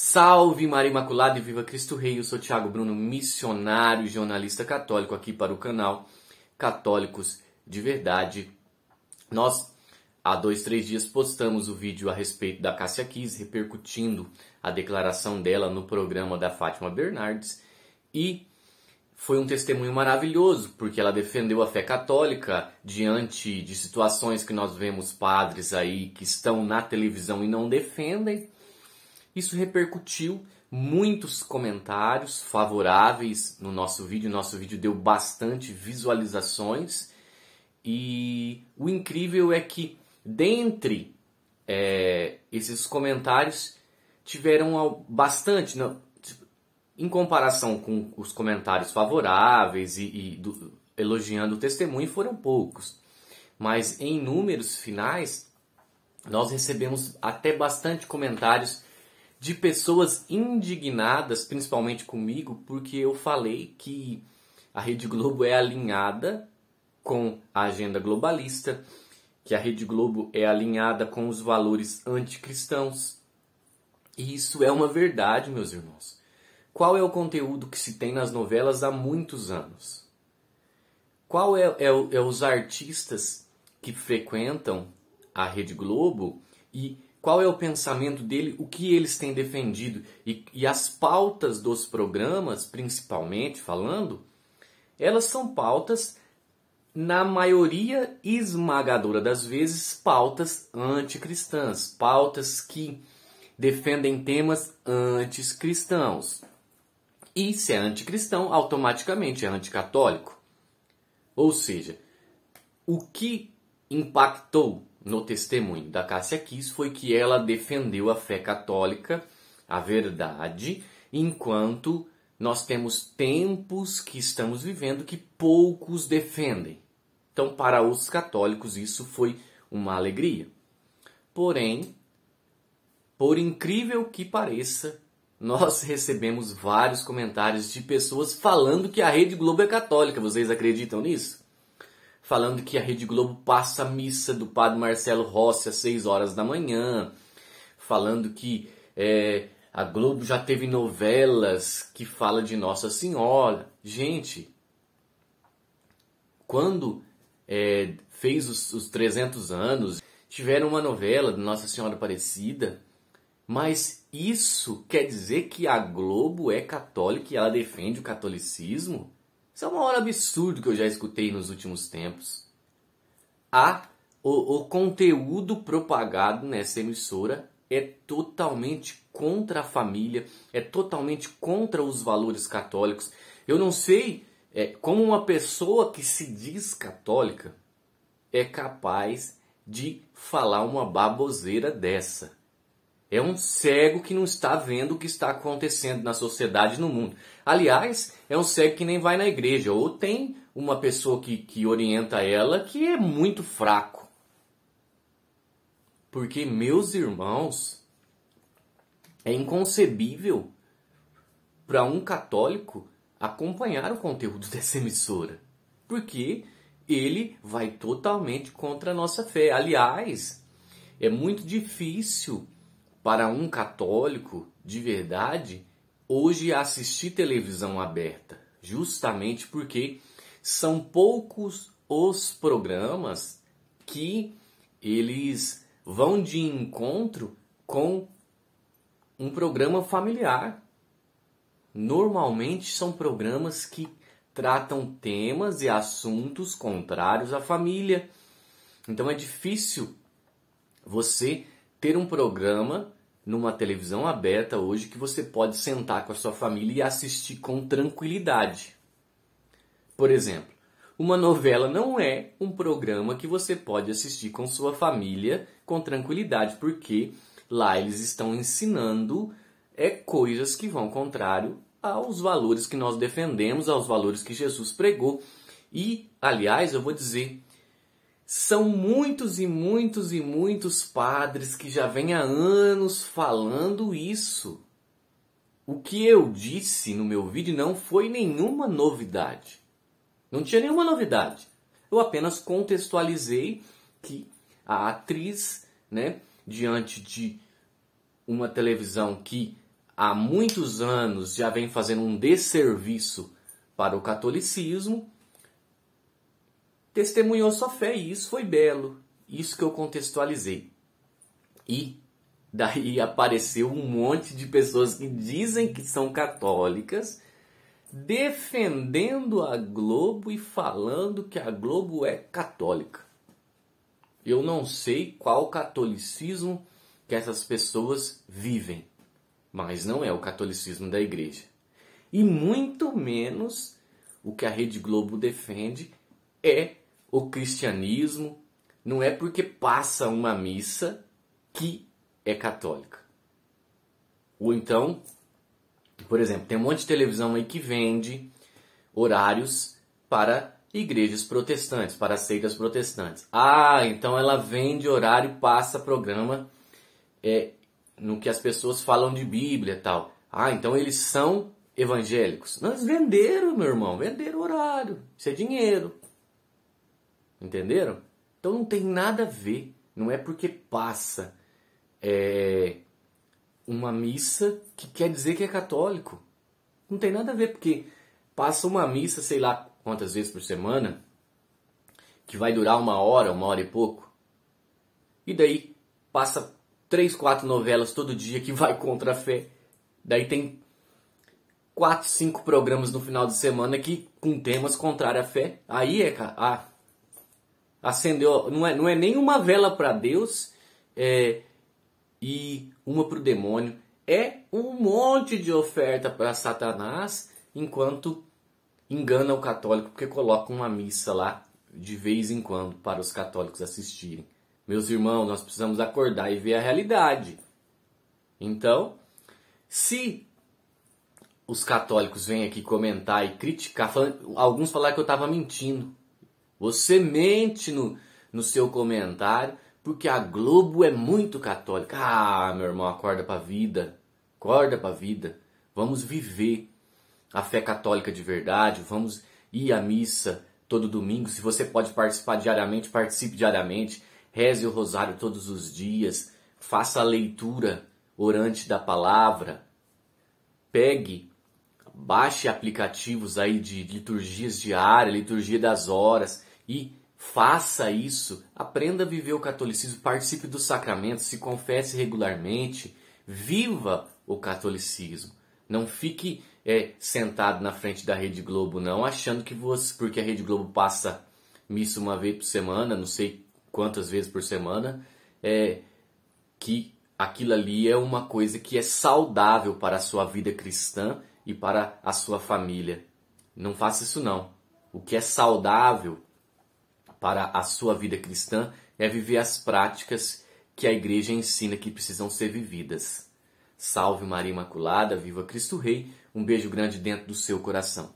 Salve Maria Imaculada e Viva Cristo Rei! Eu sou Tiago Bruno, missionário e jornalista católico aqui para o canal Católicos de Verdade. Nós, há dois, três dias, postamos o vídeo a respeito da Cássia Kiss, repercutindo a declaração dela no programa da Fátima Bernardes. E foi um testemunho maravilhoso, porque ela defendeu a fé católica diante de situações que nós vemos padres aí que estão na televisão e não defendem isso repercutiu muitos comentários favoráveis no nosso vídeo. Nosso vídeo deu bastante visualizações. E o incrível é que, dentre é, esses comentários, tiveram bastante, não, tipo, em comparação com os comentários favoráveis e, e do, elogiando o testemunho, foram poucos. Mas em números finais, nós recebemos até bastante comentários de pessoas indignadas, principalmente comigo, porque eu falei que a Rede Globo é alinhada com a agenda globalista, que a Rede Globo é alinhada com os valores anticristãos. E isso é uma verdade, meus irmãos. Qual é o conteúdo que se tem nas novelas há muitos anos? Qual é, é, é os artistas que frequentam a Rede Globo e qual é o pensamento dele, o que eles têm defendido e, e as pautas dos programas, principalmente falando, elas são pautas, na maioria esmagadora das vezes, pautas anticristãs, pautas que defendem temas anticristãos. E se é anticristão, automaticamente é anticatólico. Ou seja, o que impactou no testemunho da Cássia Kiss foi que ela defendeu a fé católica, a verdade, enquanto nós temos tempos que estamos vivendo que poucos defendem. Então, para os católicos, isso foi uma alegria. Porém, por incrível que pareça, nós recebemos vários comentários de pessoas falando que a Rede Globo é católica. Vocês acreditam nisso? falando que a Rede Globo passa a missa do padre Marcelo Rossi às 6 horas da manhã, falando que é, a Globo já teve novelas que fala de Nossa Senhora. Gente, quando é, fez os, os 300 anos, tiveram uma novela de Nossa Senhora Aparecida, mas isso quer dizer que a Globo é católica e ela defende o catolicismo? Isso é uma maior absurdo que eu já escutei nos últimos tempos. A, o, o conteúdo propagado nessa emissora é totalmente contra a família, é totalmente contra os valores católicos. Eu não sei é, como uma pessoa que se diz católica é capaz de falar uma baboseira dessa. É um cego que não está vendo o que está acontecendo na sociedade e no mundo. Aliás, é um cego que nem vai na igreja, ou tem uma pessoa que, que orienta ela que é muito fraco. Porque, meus irmãos, é inconcebível para um católico acompanhar o conteúdo dessa emissora. Porque ele vai totalmente contra a nossa fé. Aliás, é muito difícil para um católico de verdade, hoje assistir televisão aberta, justamente porque são poucos os programas que eles vão de encontro com um programa familiar. Normalmente são programas que tratam temas e assuntos contrários à família. Então é difícil você ter um programa numa televisão aberta hoje que você pode sentar com a sua família e assistir com tranquilidade. Por exemplo, uma novela não é um programa que você pode assistir com sua família com tranquilidade, porque lá eles estão ensinando é coisas que vão contrário aos valores que nós defendemos, aos valores que Jesus pregou. E, aliás, eu vou dizer, são muitos e muitos e muitos padres que já vêm há anos falando isso. O que eu disse no meu vídeo não foi nenhuma novidade. Não tinha nenhuma novidade. Eu apenas contextualizei que a atriz, né, diante de uma televisão que há muitos anos já vem fazendo um desserviço para o catolicismo, testemunhou sua fé e isso foi belo. Isso que eu contextualizei. E daí apareceu um monte de pessoas que dizem que são católicas defendendo a Globo e falando que a Globo é católica. Eu não sei qual catolicismo que essas pessoas vivem, mas não é o catolicismo da igreja. E muito menos o que a Rede Globo defende é o cristianismo, não é porque passa uma missa que é católica. Ou então, por exemplo, tem um monte de televisão aí que vende horários para igrejas protestantes, para seitas protestantes. Ah, então ela vende horário, passa programa é, no que as pessoas falam de Bíblia e tal. Ah, então eles são evangélicos. Nós venderam, meu irmão, venderam horário. Isso é dinheiro. Entenderam? Então não tem nada a ver. Não é porque passa é, uma missa que quer dizer que é católico. Não tem nada a ver, porque passa uma missa, sei lá quantas vezes por semana, que vai durar uma hora, uma hora e pouco. E daí passa três, quatro novelas todo dia que vai contra a fé. Daí tem quatro, cinco programas no final de semana que com temas contrários à fé. Aí é, ah, acendeu, não é, não é nem uma vela para Deus é, e uma para o demônio, é um monte de oferta para Satanás, enquanto engana o católico, porque coloca uma missa lá de vez em quando para os católicos assistirem. Meus irmãos, nós precisamos acordar e ver a realidade. Então, se os católicos vêm aqui comentar e criticar, falando, alguns falaram que eu estava mentindo. Você mente no, no seu comentário porque a Globo é muito católica. Ah, meu irmão, acorda pra vida. Acorda pra vida. Vamos viver a fé católica de verdade. Vamos ir à missa todo domingo. Se você pode participar diariamente, participe diariamente. Reze o rosário todos os dias. Faça a leitura orante da palavra. Pegue, baixe aplicativos aí de liturgias diárias, liturgia das horas e faça isso, aprenda a viver o catolicismo, participe dos sacramentos, se confesse regularmente, viva o catolicismo. Não fique é, sentado na frente da Rede Globo, não, achando que você, porque a Rede Globo passa missa uma vez por semana, não sei quantas vezes por semana, é, que aquilo ali é uma coisa que é saudável para a sua vida cristã e para a sua família. Não faça isso não. O que é saudável para a sua vida cristã é viver as práticas que a igreja ensina que precisam ser vividas. Salve Maria Imaculada, viva Cristo Rei, um beijo grande dentro do seu coração.